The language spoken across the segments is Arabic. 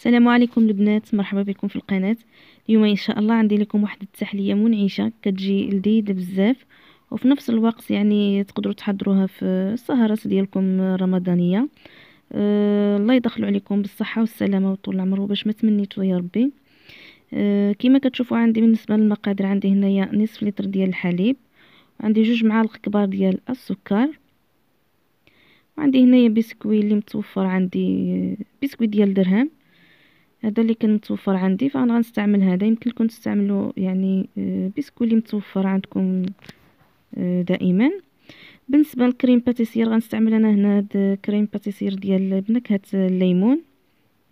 السلام عليكم البنات مرحبا بكم في القناة اليوم ان شاء الله عندي لكم واحد التحلية منعشة كتجي لذيذة بزاف وفي نفس الوقت يعني تقدروا تحضروها في السهرات ديالكم رمضانية أه الله يدخلوا عليكم بالصحة والسلامة وطول العمر وباش ما تمنيتو يا ربي أه كما كتشوفوا عندي بالنسبة للمقادير عندي هنايا نصف لتر ديال الحليب عندي جوج معالق كبار ديال السكر وعندي هنايا بسكوي اللي متوفر عندي بسكوي ديال درهم هذا اللي كان متوفر عندي فانا غنستعمل هذا يمكن لكم تستعملوا يعني آه، بيسكو اللي متوفر عندكم آه، دائما بالنسبه للكريم باتيسير غنستعمل انا هنا هذا كريم باتيسير ديال بنكهه الليمون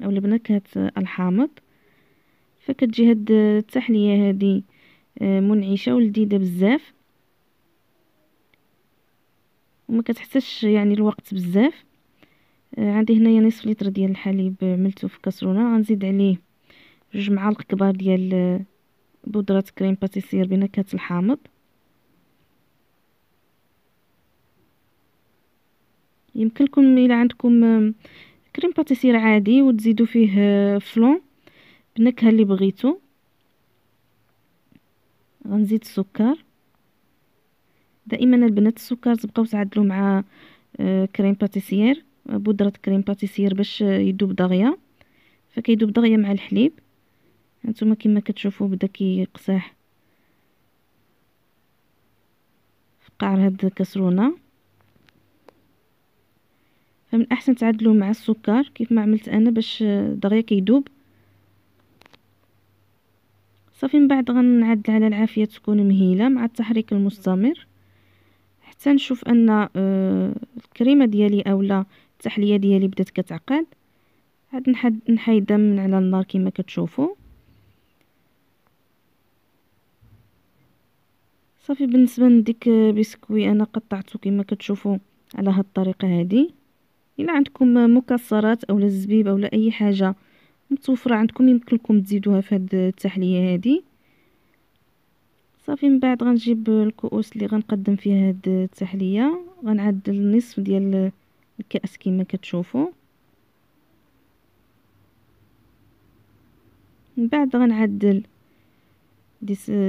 او بنكهه الحامض فكتجي هاد التحليه هادي آه، منعشه ولذيذه بزاف وما كتحتاجش يعني الوقت بزاف آه، عندي هنايا نصف لتر ديال الحليب عملته آه، في كسرونه غنزيد عليه جوج معالق كبار ديال آه، بودره كريم باتيسير بنكهه الحامض يمكنكم الى عندكم كريم باتيسير عادي وتزيدوا فيه فلون بالنكهه اللي بغيتو غنزيد السكر دائما البنات السكر تبقاو تعدلوا مع كريم باتيسير بودرة كريم باتيسير باش يدوب دغيا فكيدوب دغيا مع الحليب هانتوما كما كتشوفوا بدا كيقصاح في قعر هاد الكسرونه فمن الاحسن تعدلوا مع السكر كيف ما عملت انا باش دغيا كيدوب صافي من بعد غنعدل على العافيه تكون مهيله مع التحريك المستمر حتى نشوف ان آه، الكريمه ديالي اولا التحليه ديالي بدات كتعقد عاد نحيدها من على النار كما كتشوفوا صافي بالنسبه لديك بسكوي انا قطعته كما كتشوفوا على هاد الطريقه هذه الا عندكم مكسرات اولا الزبيب اولا اي حاجه متوفره عندكم يمكن لكم تزيدوها في هاد التحليه هذه صافي من بعد غنجيب الكؤوس اللي غنقدم فيها هاد التحليه غنعدل النصف ديال الكأس كيما كتشوفوا من بعد غنعدل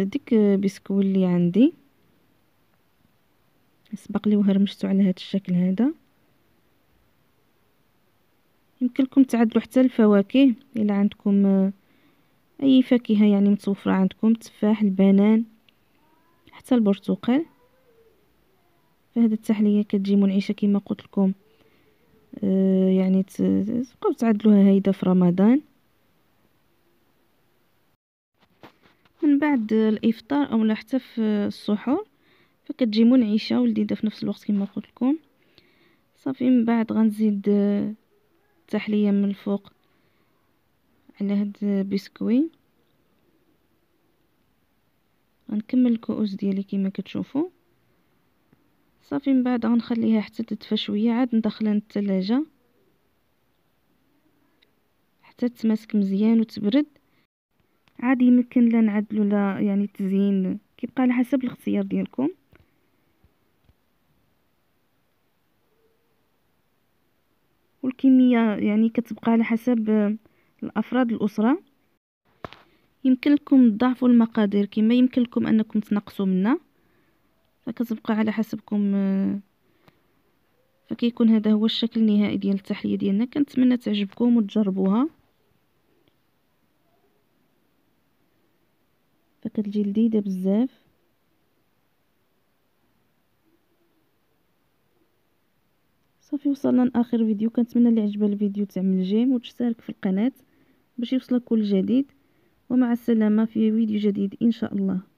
ديك بسكويت اللي عندي سبق لي وهرمشتو على هذا الشكل هذا يمكن لكم تعدلوا حتى الفواكه الا عندكم آه، اي فاكهه يعني متوفره عندكم التفاح البنان حتى البرتقال فهاد التحليه كتجي منعشه كما قلت لكم آه، يعني تبقاو تعدلوها هيدا في رمضان من بعد الافطار او حتى في السحور فكتجي العشاء ولذيذه في نفس الوقت كما قلت لكم صافي من بعد غنزيد آه، التحليه من الفوق على هاد بسكوي غنكمل الكؤوس ديالي كما كتشوفوا صافي من بعد غنخليها حتى تدفى شويه عاد ندخلها للثلاجه حتى تماسك مزيان وتبرد عاد يمكن لا نعدلو لا يعني التزيين كيبقى على حسب الاختيار ديالكم والكميه يعني كتبقى على حسب الافراد الاسره يمكن لكم تضاعفوا المقادير كما يمكن لكم انكم تنقصوا منها فكتبقى على حسبكم آه، فكيكون هذا هو الشكل النهائي ديال التحليه ديالنا كنتمنى تعجبكم وتجربوها فكتجي لذيذه بزاف صافي وصلنا لاخر فيديو كنتمنى اللي عجبه الفيديو تعمل جيم وتشترك في القناه باش يوصلك كل جديد ومع السلامه في فيديو جديد ان شاء الله